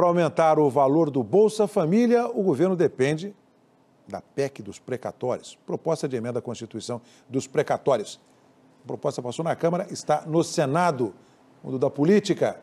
Para aumentar o valor do Bolsa Família, o governo depende da PEC dos precatórios, proposta de emenda à Constituição dos precatórios. A proposta passou na Câmara, está no Senado, mundo da política.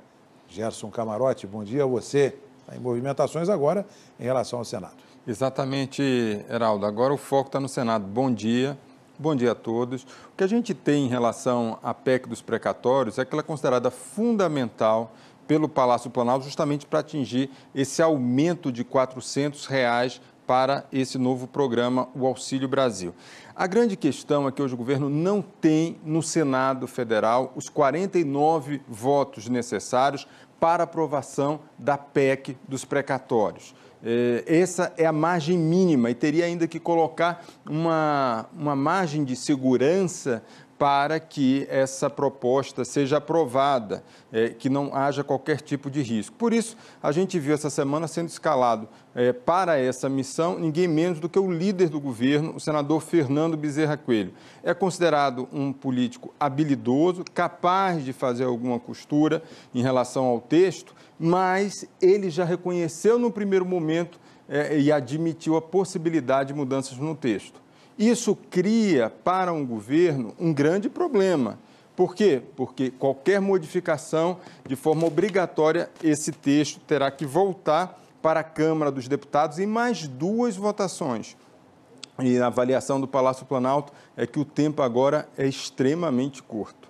Gerson Camarote, bom dia a você. Está em movimentações agora em relação ao Senado. Exatamente, Heraldo. Agora o foco está no Senado. Bom dia. Bom dia a todos. O que a gente tem em relação à PEC dos precatórios é que ela é considerada fundamental pelo Palácio Planalto justamente para atingir esse aumento de R$ 400 reais para esse novo programa, o Auxílio Brasil. A grande questão é que hoje o governo não tem no Senado Federal os 49 votos necessários para aprovação da PEC dos precatórios. Eh, essa é a margem mínima e teria ainda que colocar uma, uma margem de segurança para que essa proposta seja aprovada, é, que não haja qualquer tipo de risco. Por isso, a gente viu essa semana sendo escalado é, para essa missão ninguém menos do que o líder do governo, o senador Fernando Bezerra Coelho. É considerado um político habilidoso, capaz de fazer alguma costura em relação ao texto, mas ele já reconheceu no primeiro momento é, e admitiu a possibilidade de mudanças no texto. Isso cria para um governo um grande problema. Por quê? Porque qualquer modificação, de forma obrigatória, esse texto terá que voltar para a Câmara dos Deputados em mais duas votações. E a avaliação do Palácio Planalto é que o tempo agora é extremamente curto.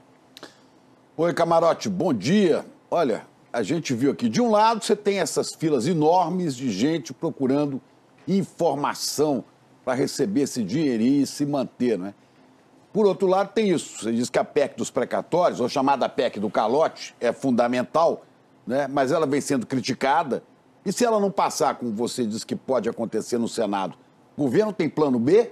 Oi, camarote, bom dia. Olha, a gente viu aqui, de um lado você tem essas filas enormes de gente procurando informação para receber esse dinheirinho e se manter, né? Por outro lado, tem isso. Você diz que a PEC dos precatórios, ou chamada PEC do calote, é fundamental, né? mas ela vem sendo criticada. E se ela não passar, como você diz que pode acontecer no Senado, o governo tem plano B?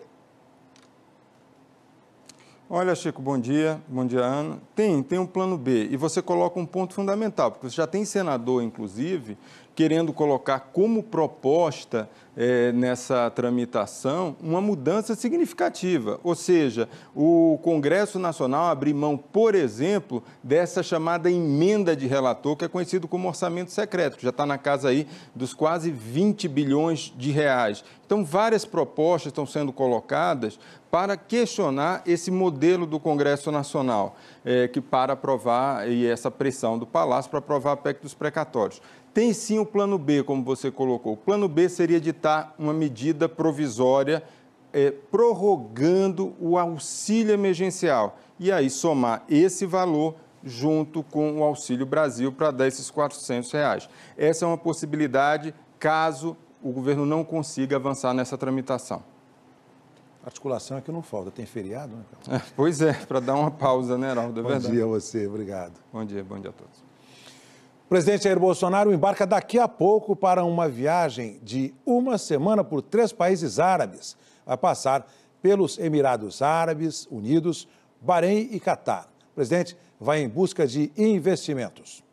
Olha, Chico, bom dia. Bom dia, Ana. Tem, tem um plano B. E você coloca um ponto fundamental, porque já tem senador, inclusive, querendo colocar como proposta é, nessa tramitação uma mudança significativa, ou seja, o Congresso Nacional abrir mão, por exemplo, dessa chamada emenda de relator, que é conhecido como orçamento secreto, já está na casa aí dos quase 20 bilhões de reais. Então, várias propostas estão sendo colocadas para questionar esse modelo do Congresso Nacional, é, que para aprovar, e essa pressão do Palácio para aprovar a PEC dos precatórios. Tem sim o plano B, como você colocou. O plano B seria editar uma medida provisória é, prorrogando o auxílio emergencial e aí somar esse valor junto com o Auxílio Brasil para dar esses 400 reais. Essa é uma possibilidade caso o governo não consiga avançar nessa tramitação. Articulação aqui é não falta, tem feriado, né, Carlos? É, pois é, para dar uma pausa, né, Heraldo? É bom verdade. dia a você, obrigado. Bom dia, bom dia a todos. O presidente Jair Bolsonaro embarca daqui a pouco para uma viagem de uma semana por três países árabes. Vai passar pelos Emirados Árabes Unidos, Bahrein e Catar. O presidente vai em busca de investimentos.